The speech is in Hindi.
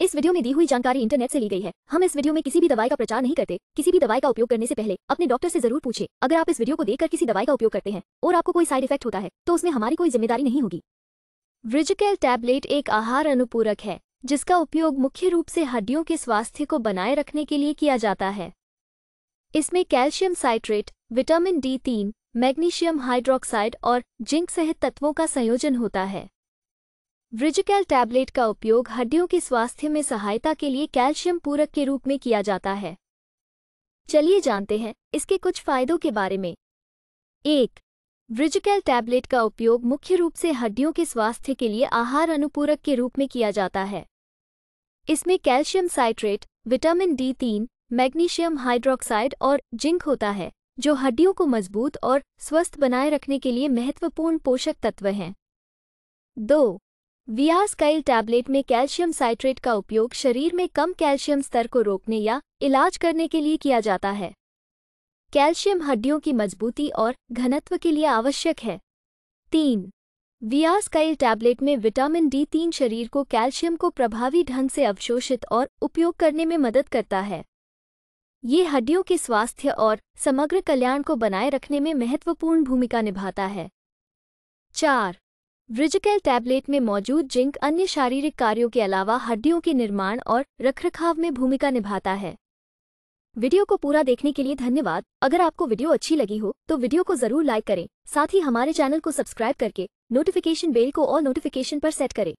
इस वीडियो में दी हुई जानकारी इंटरनेट से ली गई है हम इस वीडियो में किसी भी दवाई का प्रचार नहीं करते किसी भी दवाई का उपयोग करने से पहले अपने डॉक्टर से जरूर पूछे अगर आप इस वीडियो को देखकर किसी दवाई का उपयोग करते हैं और आपको कोई साइड इफेक्ट होता है तो उसमें हमारी कोई जिम्मेदारी नहीं होगी व्रिजिकल टैबलेट एक आहार अनुपूरक है जिसका उपयोग मुख्य रूप से हड्डियों के स्वास्थ्य को बनाए रखने के लिए किया जाता है इसमें कैल्शियम साइट्रेट विटामिन डी तीन मैग्नीशियम हाइड्रोक्साइड और जिंक सहित तत्वों का संयोजन होता है ब्रिजकैल टैबलेट का उपयोग हड्डियों के स्वास्थ्य में सहायता के लिए कैल्शियम पूरक के रूप में किया जाता है चलिए जानते हैं इसके कुछ फायदों के बारे में एक ब्रिजकैल टैबलेट का उपयोग मुख्य रूप से हड्डियों के स्वास्थ्य के लिए आहार अनुपूरक के रूप में किया जाता है इसमें कैल्शियम साइट्रेट विटामिन डी तीन मैग्नीशियम हाइड्रोक्साइड और जिंक होता है जो हड्डियों को मजबूत और स्वस्थ बनाए रखने के लिए महत्वपूर्ण पोषक तत्व हैं दो वियास कैल टैबलेट में कैल्शियम साइट्रेट का उपयोग शरीर में कम कैल्शियम स्तर को रोकने या इलाज करने के लिए किया जाता है कैल्शियम हड्डियों की मजबूती और घनत्व के लिए आवश्यक है तीन वियास कैल टैबलेट में विटामिन डी तीन शरीर को कैल्शियम को प्रभावी ढंग से अवशोषित और उपयोग करने में मदद करता है ये हड्डियों के स्वास्थ्य और समग्र कल्याण को बनाए रखने में महत्वपूर्ण भूमिका निभाता है चार ब्रिजकेल टैबलेट में मौजूद जिंक अन्य शारीरिक कार्यों के अलावा हड्डियों के निर्माण और रखरखाव में भूमिका निभाता है वीडियो को पूरा देखने के लिए धन्यवाद अगर आपको वीडियो अच्छी लगी हो तो वीडियो को जरूर लाइक करें साथ ही हमारे चैनल को सब्सक्राइब करके नोटिफिकेशन बेल को और नोटिफिकेशन पर सेट करें